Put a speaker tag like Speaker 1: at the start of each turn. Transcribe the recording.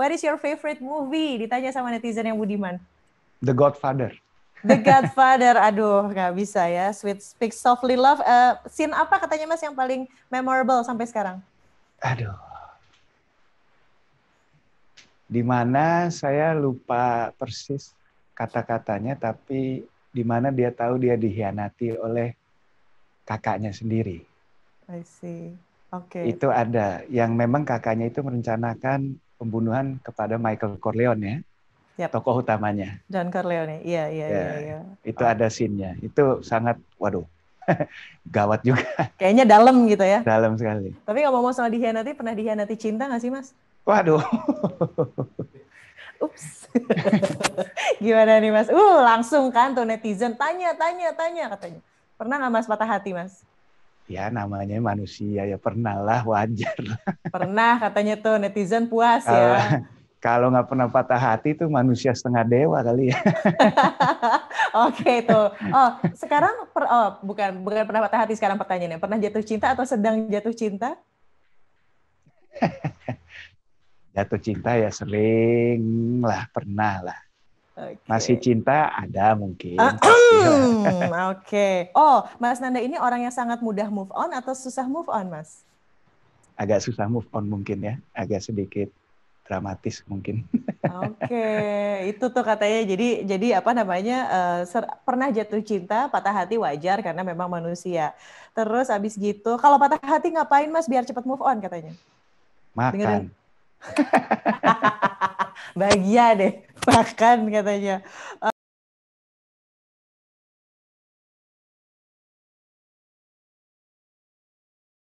Speaker 1: What is your favorite movie? Ditanya sama netizen yang Budiman.
Speaker 2: The Godfather.
Speaker 1: The Godfather, aduh nggak bisa ya. Sweet Speak Softly Love. Uh, scene apa katanya mas yang paling memorable sampai sekarang? Aduh.
Speaker 2: Dimana saya lupa persis kata-katanya, tapi dimana dia tahu dia dikhianati oleh kakaknya sendiri.
Speaker 1: I see. Oke. Okay. Itu
Speaker 2: ada yang memang kakaknya itu merencanakan pembunuhan kepada Michael Corleone ya. Yep. Tokoh utamanya.
Speaker 1: Don Corleone. Iya, iya, ya, iya, iya.
Speaker 2: Itu oh. ada scene-nya. Itu sangat waduh. gawat juga. Kayaknya dalam gitu ya. Dalam sekali.
Speaker 1: Tapi ngomong mau soal dihianati, pernah dihianati cinta nggak sih, Mas?
Speaker 2: Waduh. Ups. Gimana nih,
Speaker 1: Mas? Uh, langsung kan tuh netizen tanya, tanya, tanya katanya. Pernah nggak Mas patah hati, Mas?
Speaker 2: ya namanya manusia ya pernah lah wajar lah.
Speaker 1: Pernah katanya tuh netizen puas kalau, ya. Eh,
Speaker 2: kalau nggak pernah patah hati tuh manusia setengah dewa kali ya.
Speaker 1: Oke tuh. Oh sekarang per, oh bukan bukan pernah patah hati sekarang pertanyaannya pernah jatuh cinta atau sedang jatuh cinta?
Speaker 2: jatuh cinta ya sering lah pernah lah Okay. Masih cinta ada mungkin. Uh,
Speaker 1: Oke. Okay. Oh, Mas Nanda ini orang yang sangat mudah move on atau susah move on, Mas?
Speaker 2: Agak susah move on mungkin ya, agak sedikit dramatis mungkin.
Speaker 1: Oke, okay. itu tuh katanya jadi jadi apa namanya uh, pernah jatuh cinta, patah hati wajar karena memang manusia. Terus abis gitu, kalau patah hati ngapain mas biar cepat move on katanya? Makan. Bahagia deh bahkan katanya